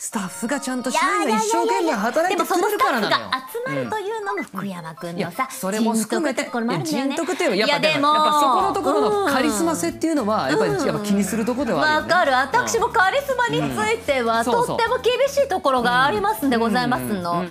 スタッフがちゃんと社員が一生懸命働いてくれるからなのよ。集まるというのも福山君のさ、それも含めて人徳というやっぱでもやっぱそこのところのカリスマ性っていうのはやっぱり、やっぱ気にするところではあるわかる。私もカリスマについては、とっても厳しいところがありますんでございますの。